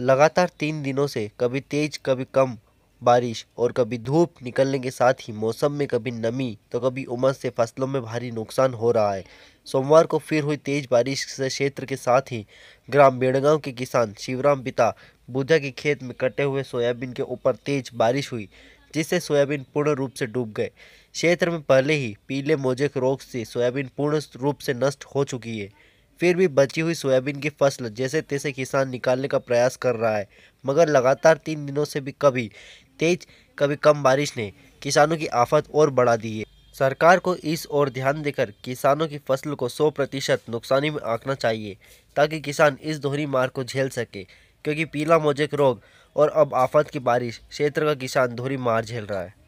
लगातार तीन दिनों से कभी तेज कभी कम बारिश और कभी धूप निकलने के साथ ही मौसम में कभी नमी तो कभी उमस से फसलों में भारी नुकसान हो रहा है सोमवार को फिर हुई तेज बारिश से क्षेत्र के साथ ही ग्राम बेड़गांव के किसान शिवराम पिता बुधा के खेत में कटे हुए सोयाबीन के ऊपर तेज बारिश हुई जिससे सोयाबीन पूर्ण रूप से डूब गए क्षेत्र में पहले ही पीले मोजेक रोग से सोयाबीन पूर्ण रूप से नष्ट हो चुकी है फिर भी बची हुई सोयाबीन की फसल जैसे तैसे किसान निकालने का प्रयास कर रहा है मगर लगातार तीन दिनों से भी कभी तेज कभी कम बारिश ने किसानों की आफत और बढ़ा दी है सरकार को इस ओर ध्यान देकर किसानों की फसल को 100 प्रतिशत नुकसानी में आंकना चाहिए ताकि किसान इस दोहरी मार को झेल सके क्योंकि पीला मोजेक रोग और अब आफत की बारिश क्षेत्र का किसान दोहरी मार झेल रहा है